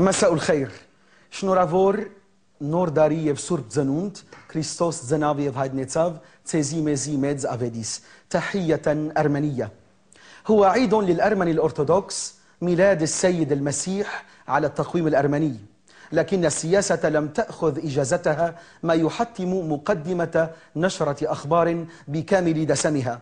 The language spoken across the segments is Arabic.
مساء الخير شنورافور նոր դարի եւ սուրբ ծնունդ Քրիստոս ծնավ եւ نيتساف ցեզի մեզի ميدز افيديس تحيه ارمنيه هو عيد للارمن الارثوذكس ميلاد السيد المسيح على التقويم الارمني لكن السياسه لم تاخذ اجازتها ما يحتم مقدمه نشره اخبار بكامل دسمها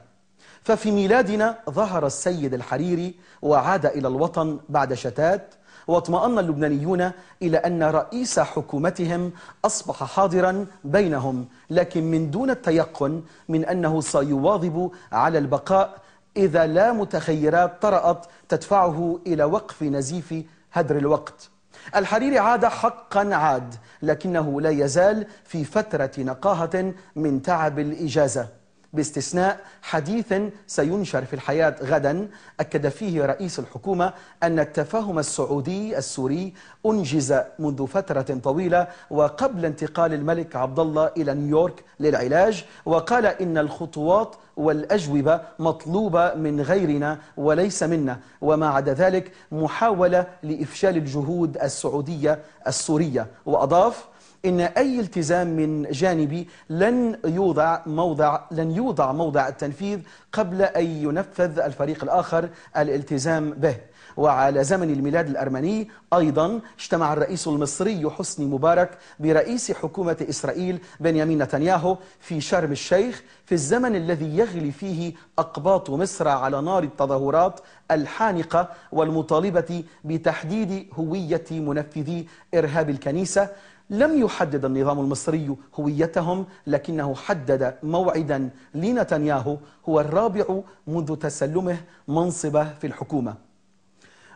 ففي ميلادنا ظهر السيد الحريري وعاد إلى الوطن بعد شتات واطمأن اللبنانيون إلى أن رئيس حكومتهم أصبح حاضرا بينهم لكن من دون التيقن من أنه سيواظب على البقاء إذا لا متخيرات طرأت تدفعه إلى وقف نزيف هدر الوقت الحريري عاد حقا عاد لكنه لا يزال في فترة نقاهة من تعب الإجازة باستثناء حديث سينشر في الحياة غدا أكد فيه رئيس الحكومة أن التفاهم السعودي السوري أنجز منذ فترة طويلة وقبل انتقال الملك عبد الله إلى نيويورك للعلاج وقال إن الخطوات والأجوبة مطلوبة من غيرنا وليس منا وما عدا ذلك محاولة لإفشال الجهود السعودية السورية وأضاف إن أي التزام من جانبي لن يوضع موضع لن يوضع موضع التنفيذ قبل أن ينفذ الفريق الآخر الالتزام به وعلى زمن الميلاد الأرمني أيضا اجتمع الرئيس المصري حسني مبارك برئيس حكومة إسرائيل بنيامين نتنياهو في شرم الشيخ في الزمن الذي يغلي فيه أقباط مصر على نار التظاهرات الحانقة والمطالبة بتحديد هوية منفذي إرهاب الكنيسة لم يحدد النظام المصري هويتهم لكنه حدد موعدا لنتنياهو هو الرابع منذ تسلمه منصبه في الحكومه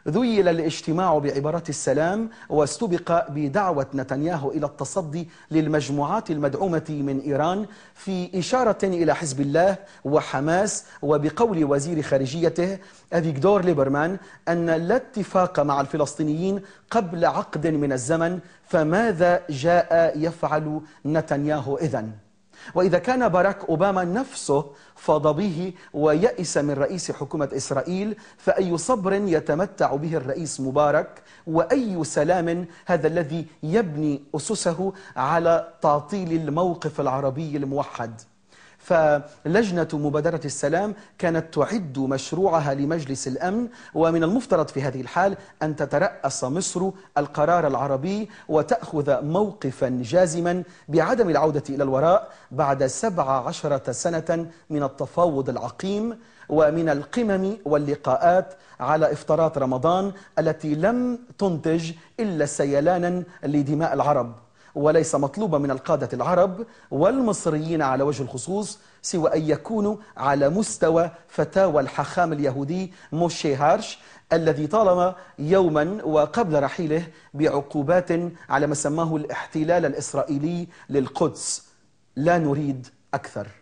ذيل الاجتماع بعبارة السلام واستبق بدعوة نتنياهو إلى التصدي للمجموعات المدعومة من إيران في إشارة إلى حزب الله وحماس وبقول وزير خارجيته أفيكدور ليبرمان أن لا اتفاق مع الفلسطينيين قبل عقد من الزمن فماذا جاء يفعل نتنياهو إذن؟ وإذا كان باراك أوباما نفسه فاض به ويأس من رئيس حكومة إسرائيل فأي صبر يتمتع به الرئيس مبارك وأي سلام هذا الذي يبني أسسه على تعطيل الموقف العربي الموحد فلجنة مبادرة السلام كانت تعد مشروعها لمجلس الأمن ومن المفترض في هذه الحال أن تترأس مصر القرار العربي وتأخذ موقفا جازما بعدم العودة إلى الوراء بعد 17 سنة من التفاوض العقيم ومن القمم واللقاءات على إفطارات رمضان التي لم تنتج إلا سيلانا لدماء العرب وليس مطلوبا من القادة العرب والمصريين على وجه الخصوص سوى أن يكونوا على مستوى فتاوى الحخام اليهودي موشي هارش الذي طالما يوما وقبل رحيله بعقوبات على ما سماه الاحتلال الإسرائيلي للقدس لا نريد أكثر